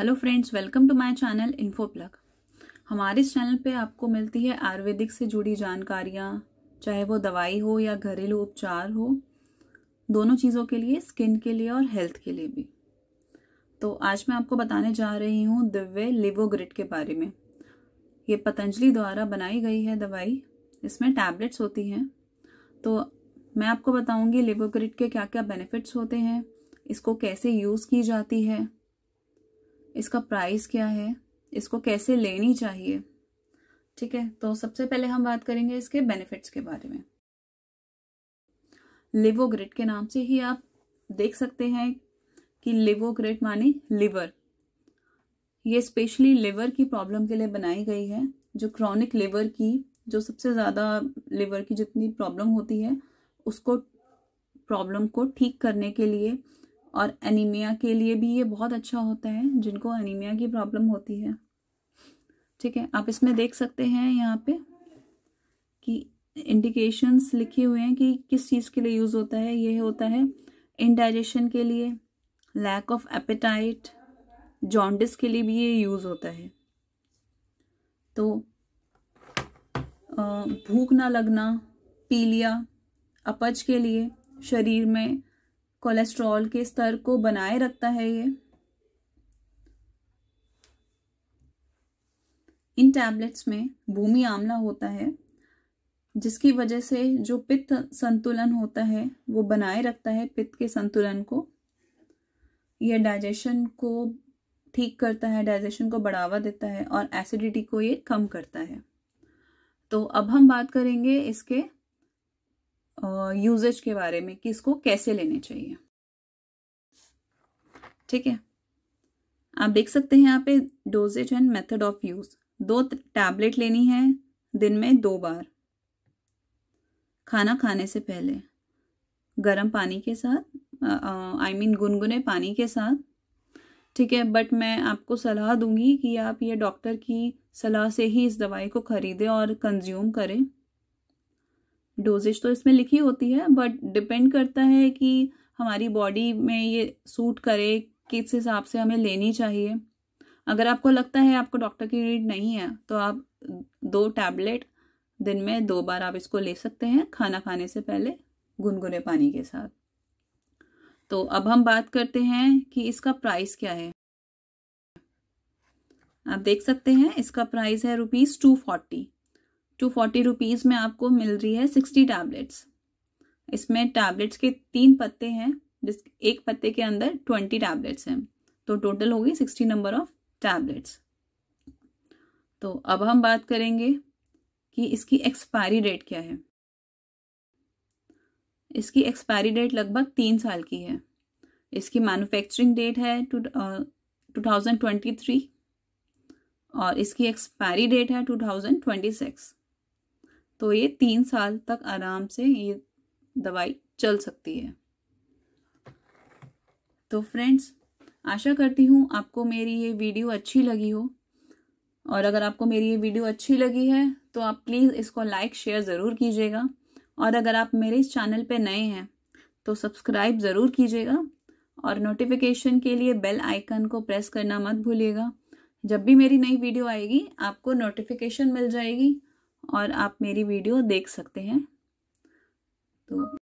hello friends welcome to my channel info plug हमारे इस channel पे आपको मिलती है आयुर्वेदिक से जुड़ी जानकारियाँ चाहे वो दवाई हो या घरेलू उपचार हो दोनों चीज़ों के लिए स्किन के लिए और हेल्थ के लिए भी तो आज मैं आपको बताने जा रही हूँ दिव्य लिवोग्रिट के बारे में ये पतंजलि द्वारा बनाई गई है दवाई इसमें टैबलेट्स होती हैं तो मैं आपको बताऊँगी लिवोग्रिट के क्या क्या बेनिफिट्स होते हैं इसको कैसे यूज़ की जाती है इसका प्राइस क्या है इसको कैसे लेनी चाहिए ठीक है तो सबसे पहले हम बात करेंगे इसके बेनिफिट्स के बारे में लिवोग्रिड के नाम से ही आप देख सकते हैं कि लिवोग्रिड माने लिवर ये स्पेशली लिवर की प्रॉब्लम के लिए बनाई गई है जो क्रॉनिक लिवर की जो सबसे ज़्यादा लिवर की जितनी प्रॉब्लम होती है उसको प्रॉब्लम को ठीक करने के लिए और एनीमिया के लिए भी ये बहुत अच्छा होता है जिनको एनीमिया की प्रॉब्लम होती है ठीक है आप इसमें देख सकते हैं यहाँ पे कि इंडिकेशंस लिखे हुए हैं कि किस चीज़ के लिए यूज़ होता है ये होता है इनडाइजेशन के लिए लैक ऑफ एपेटाइट जॉन्डिस के लिए भी ये यूज़ होता है तो भूख ना लगना पीलिया अपच के लिए शरीर में कोलेस्ट्रॉल के स्तर को बनाए रखता है ये इन टैबलेट्स में भूमि आमला होता है जिसकी वजह से जो पित्त संतुलन होता है वो बनाए रखता है पित्त के संतुलन को यह डाइजेशन को ठीक करता है डाइजेशन को बढ़ावा देता है और एसिडिटी को ये कम करता है तो अब हम बात करेंगे इसके यूजेज के बारे में कि इसको कैसे लेने चाहिए ठीक है आप देख सकते हैं यहाँ पे doses and method of use दो टैबलेट लेनी है दिन में दो बार खाना खाने से पहले गर्म पानी के साथ आई मीन गुनगुने पानी के साथ ठीक है बट मैं आपको सलाह दूंगी कि आप ये डॉक्टर की सलाह से ही इस दवाई को खरीदें और कंज्यूम करें डोजेज तो इसमें लिखी होती है बट डिपेंड करता है कि हमारी बॉडी में ये सूट करे किस हिसाब से हमें लेनी चाहिए अगर आपको लगता है आपको डॉक्टर की नीड नहीं है तो आप दो टैबलेट दिन में दो बार आप इसको ले सकते हैं खाना खाने से पहले गुनगुने पानी के साथ तो अब हम बात करते हैं कि इसका प्राइस क्या है आप देख सकते हैं इसका प्राइस है rupees two forty two forty rupees में आपको मिल रही है सिक्सटी टैबलेट्स इसमें टैबलेट्स के तीन पत्ते हैं जिस एक पत्ते के अंदर ट्वेंटी टैबलेट्स हैं तो टोटल होगी सिक्सटी नंबर ऑफ टैबलेट्स तो अब हम बात करेंगे कि इसकी एक्सपायरी डेट क्या है इसकी एक्सपायरी डेट लगभग तीन साल की है इसकी मैन्युफैक्चरिंग डेट है two two thousand twenty three और इसकी एक्सपायरी डेट है टू थाउजेंड ट्वेंटी सिक्स तो ये तीन साल तक आराम से ये दवाई चल सकती है तो फ्रेंड्स आशा करती हूँ आपको मेरी ये वीडियो अच्छी लगी हो और अगर आपको मेरी ये वीडियो अच्छी लगी है तो आप प्लीज़ इसको लाइक शेयर ज़रूर कीजिएगा और अगर आप मेरे इस चैनल पे नए हैं तो सब्सक्राइब ज़रूर कीजिएगा और नोटिफिकेशन के लिए बेल आइकन को प्रेस करना मत भूलिएगा जब भी मेरी नई वीडियो आएगी आपको नोटिफिकेशन मिल जाएगी और आप मेरी वीडियो देख सकते हैं तो